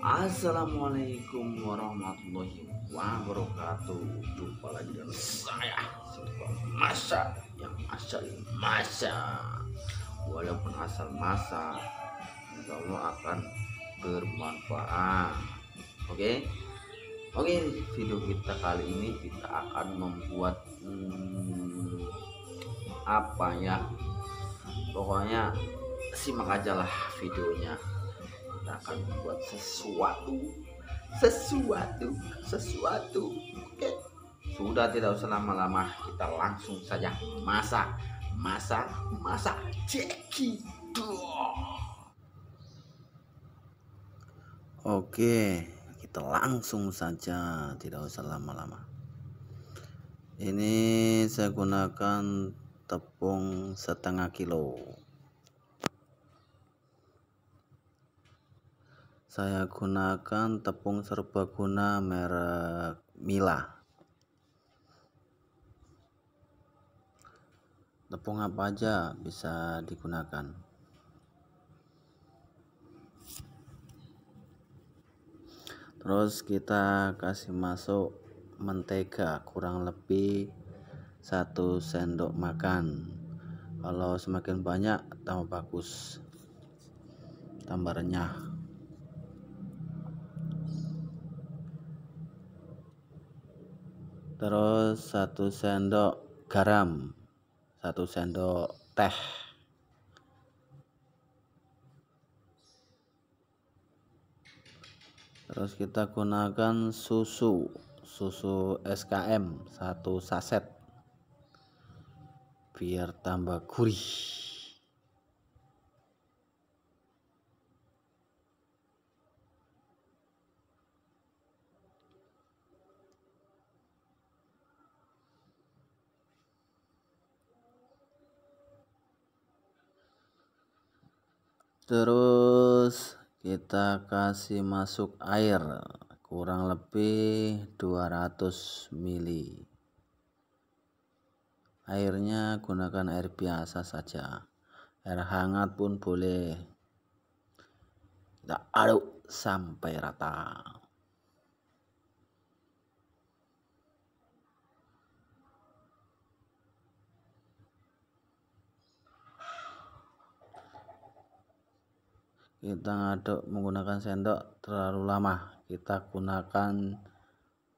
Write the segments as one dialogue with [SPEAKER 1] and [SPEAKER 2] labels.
[SPEAKER 1] Assalamualaikum warahmatullahi wabarakatuh Jumpa lagi dengan saya Masa Yang asal masa Walaupun asal masa Insya Allah akan bermanfaat Oke Oke video kita kali ini Kita akan membuat hmm, Apa ya Pokoknya simak aja lah videonya kita akan membuat sesuatu sesuatu sesuatu oke sudah tidak usah lama-lama kita langsung saja masak masak masak ceki oke kita langsung saja tidak usah lama-lama ini saya gunakan tepung setengah kilo Saya gunakan tepung serbaguna merek Mila. Tepung apa aja bisa digunakan. Terus kita kasih masuk mentega kurang lebih satu sendok makan kalau semakin banyak tambah bagus tambah renyah terus satu sendok garam satu sendok teh terus kita gunakan susu susu SKM satu saset biar tambah gurih terus kita kasih masuk air kurang lebih 200 ml airnya gunakan air biasa saja air hangat pun boleh kita aduk sampai rata kita ngaduk menggunakan sendok terlalu lama kita gunakan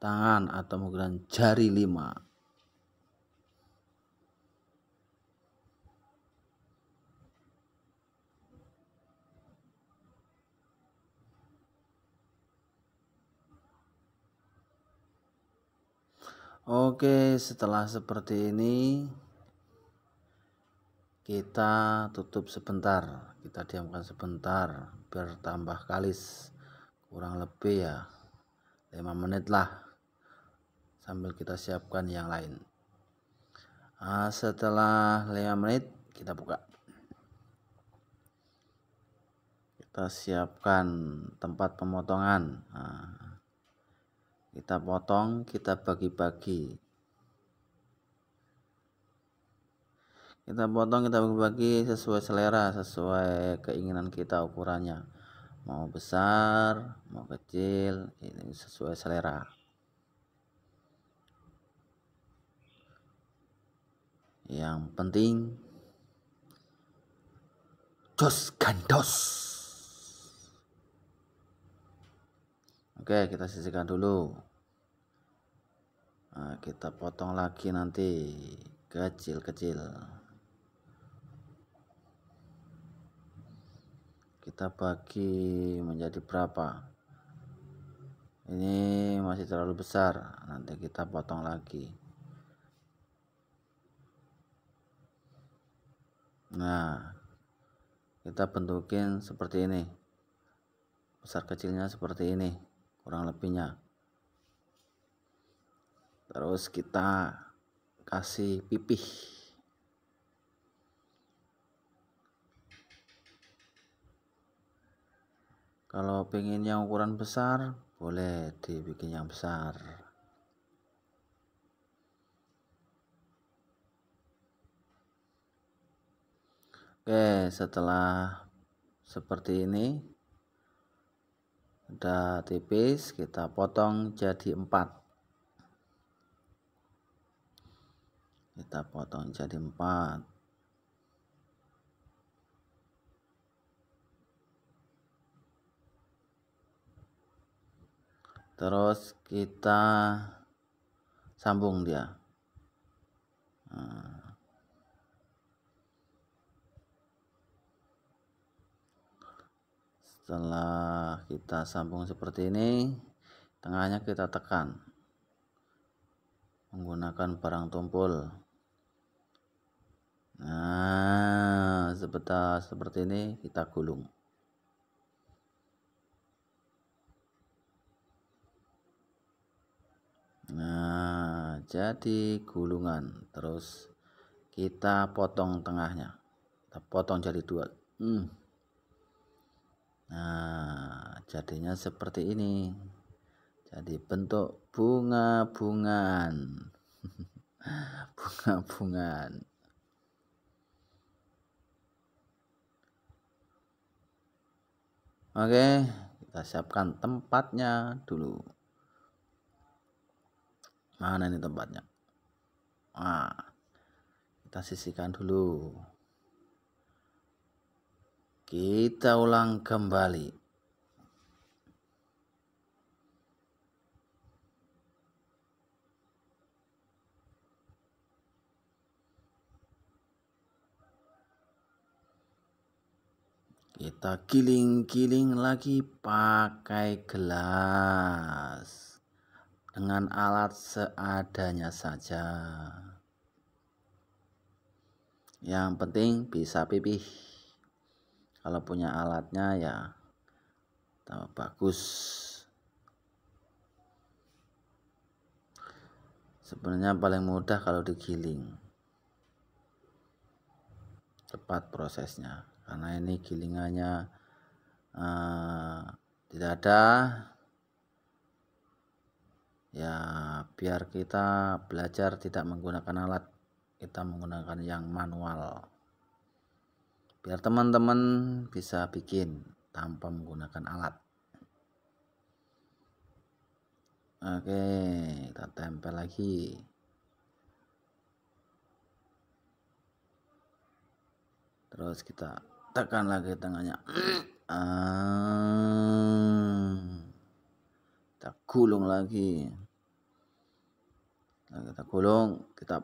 [SPEAKER 1] tangan atau menggunakan jari lima Oke, setelah seperti ini, kita tutup sebentar kita diamkan sebentar biar tambah kalis kurang lebih ya 5 menit lah sambil kita siapkan yang lain nah, setelah 5 menit kita buka kita siapkan tempat pemotongan nah, kita potong kita bagi-bagi kita potong kita bagi-bagi sesuai selera sesuai keinginan kita ukurannya mau besar mau kecil ini sesuai selera yang penting jos gandos oke kita sisihkan dulu nah, kita potong lagi nanti kecil-kecil kita bagi menjadi berapa ini masih terlalu besar nanti kita potong lagi nah kita bentukin seperti ini besar kecilnya seperti ini kurang lebihnya terus kita kasih pipih kalau pengen yang ukuran besar boleh dibikin yang besar Oke setelah seperti ini udah tipis kita potong jadi empat kita potong jadi empat terus kita sambung dia setelah kita sambung seperti ini tengahnya kita tekan menggunakan barang tumpul nah sebentar seperti ini kita gulung jadi gulungan terus kita potong tengahnya kita potong jadi dua hmm. nah jadinya seperti ini jadi bentuk bunga bungan, bunga bungan. oke kita siapkan tempatnya dulu mana ini tempatnya nah, kita sisihkan dulu kita ulang kembali kita giling-giling lagi pakai gelas dengan alat seadanya saja. Yang penting bisa pipih. Kalau punya alatnya ya tambah bagus. Sebenarnya paling mudah kalau digiling. Cepat prosesnya karena ini gilingannya uh, tidak ada ya biar kita belajar tidak menggunakan alat kita menggunakan yang manual biar teman-teman bisa bikin tanpa menggunakan alat oke kita tempel lagi terus kita tekan lagi tangannya ah kita gulung lagi nah, kita gulung kita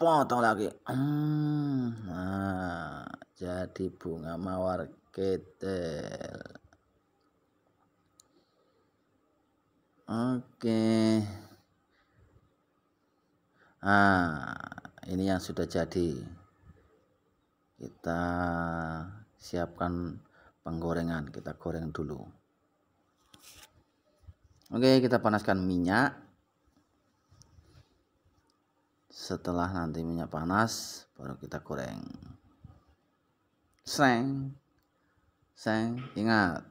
[SPEAKER 1] potong lagi hmm, nah jadi bunga mawar ketel oke nah ini yang sudah jadi kita siapkan penggorengan kita goreng dulu Oke, kita panaskan minyak. Setelah nanti minyak panas, baru kita goreng. Seng. Seng, ingat.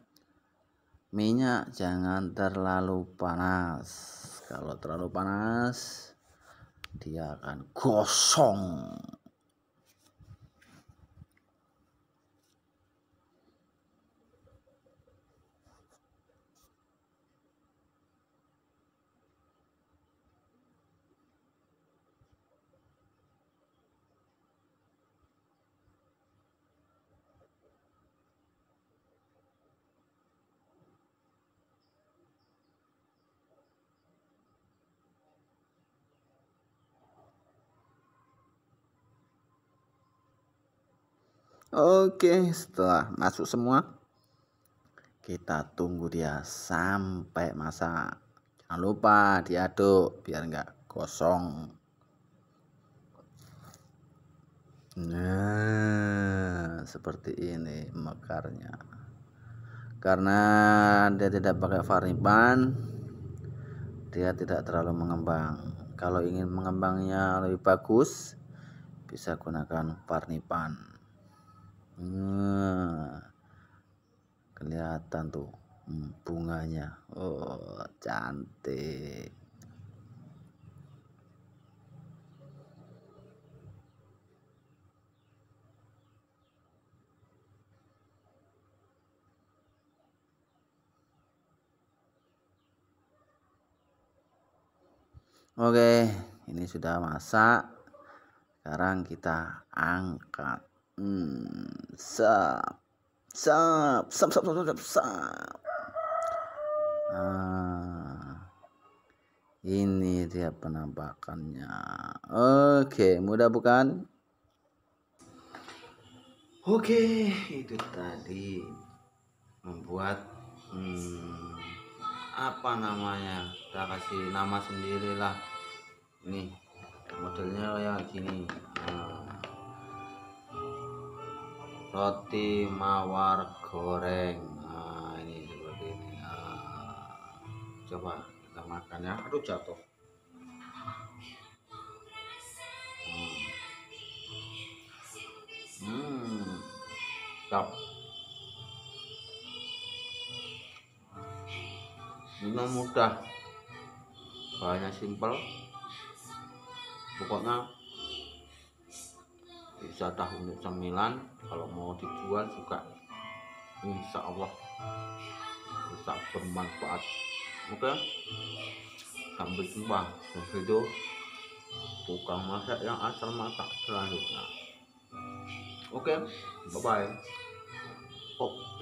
[SPEAKER 1] Minyak jangan terlalu panas. Kalau terlalu panas, dia akan gosong. Oke, setelah masuk semua, kita tunggu dia sampai masak. Jangan lupa diaduk biar nggak kosong. Nah, seperti ini mekarnya. Karena dia tidak pakai faripan, dia tidak terlalu mengembang. Kalau ingin mengembangnya lebih bagus, bisa gunakan farnipan nah, kelihatan tuh hmm, bunganya oh cantik Oke, ini sudah masak. Sekarang kita angkat. Hmm, sap. Sap, sap, sap, sap, sap, Ah. Ini dia penampakannya. Oke, mudah bukan? Oke, itu tadi membuat hmm, apa namanya? Kita kasih nama sendirilah. Nih, modelnya kayak gini. Nah, roti mawar goreng nah ini seperti ini nah, coba kita makan ya aduh jatuh hmm, top hmm, ini mudah banyak simpel, pokoknya jatah untuk cemilan kalau mau dijual juga insya Allah bisa bermanfaat oke okay? sampai jumpa di video buka masak yang asal masak selanjutnya oke okay? bye bye oh.